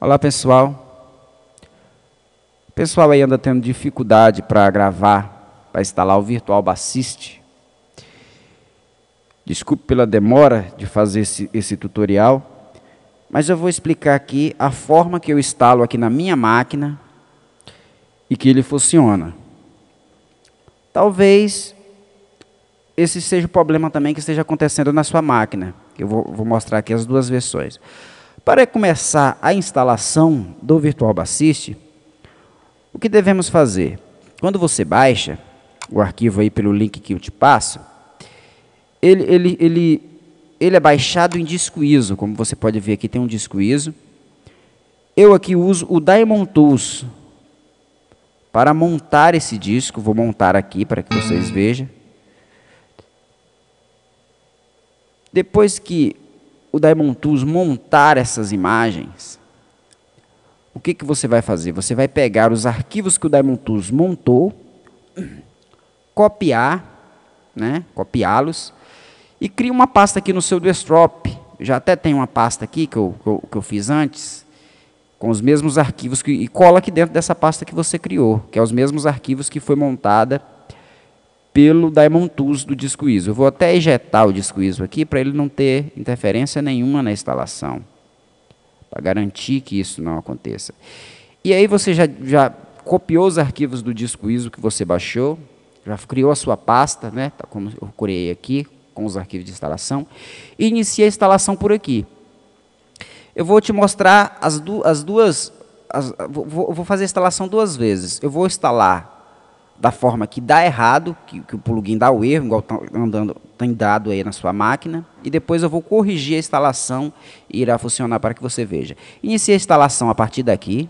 Olá, pessoal. O pessoal aí anda tendo dificuldade para gravar, para instalar o Virtual Bassist. Desculpe pela demora de fazer esse, esse tutorial, mas eu vou explicar aqui a forma que eu instalo aqui na minha máquina e que ele funciona. Talvez esse seja o problema também que esteja acontecendo na sua máquina. Eu vou, vou mostrar aqui as duas versões. Para começar a instalação do Virtual Bassist, o que devemos fazer? Quando você baixa o arquivo aí pelo link que eu te passo, ele, ele, ele, ele é baixado em disco ISO, como você pode ver aqui tem um disco ISO. Eu aqui uso o Diamond Tools para montar esse disco. Vou montar aqui para que vocês vejam. Depois que o Daimon Tools montar essas imagens, o que, que você vai fazer? Você vai pegar os arquivos que o Daimon Tools montou, copiar, né, copiá-los, e cria uma pasta aqui no seu desktop. Já até tem uma pasta aqui que eu, que eu, que eu fiz antes, com os mesmos arquivos, que, e cola aqui dentro dessa pasta que você criou, que é os mesmos arquivos que foi montada pelo Diamond Tools do disco ISO. Eu vou até ejetar o disco ISO aqui para ele não ter interferência nenhuma na instalação, para garantir que isso não aconteça. E aí você já, já copiou os arquivos do disco ISO que você baixou, já criou a sua pasta, né, tá como eu criei aqui, com os arquivos de instalação, e inicia a instalação por aqui. Eu vou te mostrar as, du as duas. As, vou, vou fazer a instalação duas vezes. Eu vou instalar da forma que dá errado, que, que o plugin dá o erro, igual tá andando, tem dado aí na sua máquina, e depois eu vou corrigir a instalação e irá funcionar para que você veja. Inicie a instalação a partir daqui,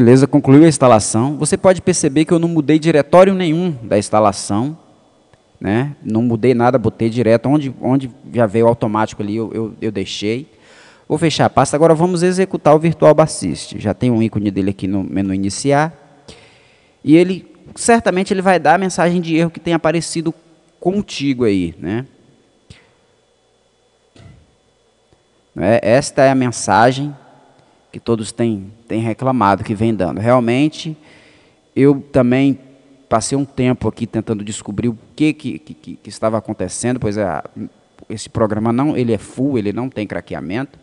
Beleza, concluiu a instalação. Você pode perceber que eu não mudei diretório nenhum da instalação. Né? Não mudei nada, botei direto. Onde, onde já veio automático ali, eu, eu, eu deixei. Vou fechar a pasta. Agora vamos executar o Virtual Bassist. Já tem um ícone dele aqui no menu iniciar. E ele, certamente, ele vai dar a mensagem de erro que tem aparecido contigo aí, né? né? Esta é a mensagem que todos têm, têm reclamado, que vem dando. Realmente, eu também passei um tempo aqui tentando descobrir o que, que, que, que estava acontecendo, pois é esse programa não, ele é full, ele não tem craqueamento.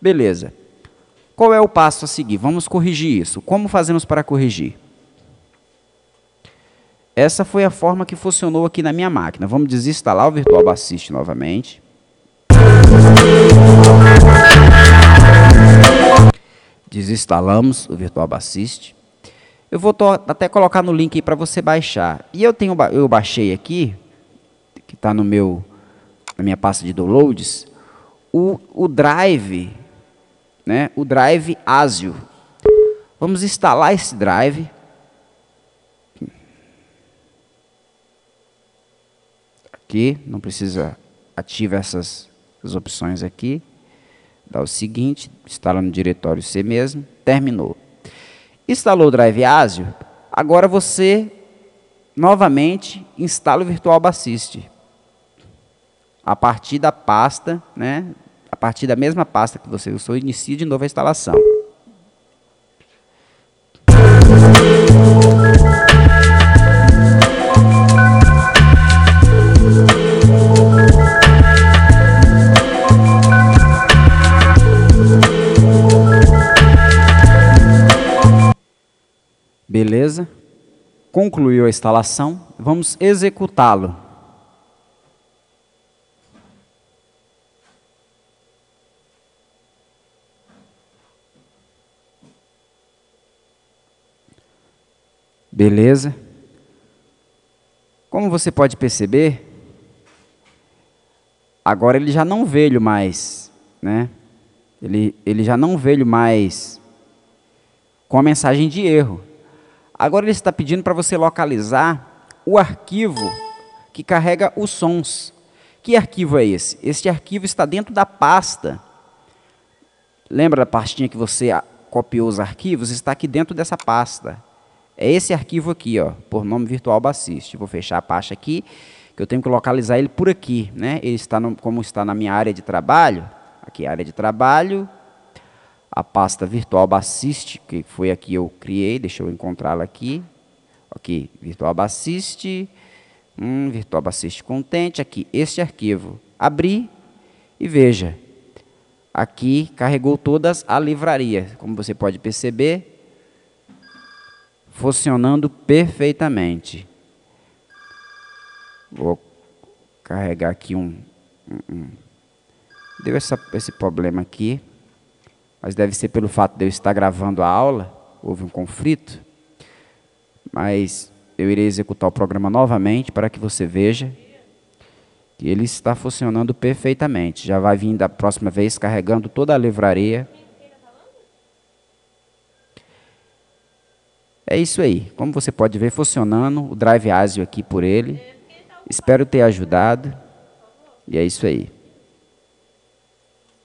Beleza. Qual é o passo a seguir? Vamos corrigir isso. Como fazemos para corrigir? Essa foi a forma que funcionou aqui na minha máquina. Vamos desinstalar o Virtual novamente. desinstalamos o Virtual Bassist. Eu vou até colocar no link para você baixar. E eu tenho eu baixei aqui, que está no meu na minha pasta de downloads, o, o drive, né? O drive ASIO. Vamos instalar esse drive. Aqui, não precisa ativar essas, essas opções aqui. Dá o seguinte, instala no diretório C mesmo, terminou. Instalou o Drive ASIO, agora você novamente instala o Virtual Bassist. A partir da pasta, né? A partir da mesma pasta que você usou, inicia de novo a instalação. Beleza? Concluiu a instalação. Vamos executá-lo. Beleza? Como você pode perceber, agora ele já não veio mais, né? Ele, ele já não veio mais com a mensagem de erro. Agora ele está pedindo para você localizar o arquivo que carrega os sons. Que arquivo é esse? Este arquivo está dentro da pasta. Lembra da pastinha que você copiou os arquivos? Está aqui dentro dessa pasta. É esse arquivo aqui, ó, por nome virtual Bassist. Vou fechar a pasta aqui, que eu tenho que localizar ele por aqui, né? Ele está no, como está na minha área de trabalho, aqui é área de trabalho, a pasta virtual bassist, que foi aqui eu criei, deixa eu encontrá-la aqui. Aqui, virtual bassist, hum, virtual bassist contente, aqui, este arquivo. Abri e veja, aqui carregou todas a livraria, como você pode perceber, funcionando perfeitamente. Vou carregar aqui um, um, um. deu essa, esse problema aqui mas deve ser pelo fato de eu estar gravando a aula, houve um conflito. Mas eu irei executar o programa novamente para que você veja que ele está funcionando perfeitamente. Já vai vir da próxima vez carregando toda a livraria. É isso aí. Como você pode ver, funcionando o Drive Asio aqui por ele. Espero ter ajudado. E é isso aí.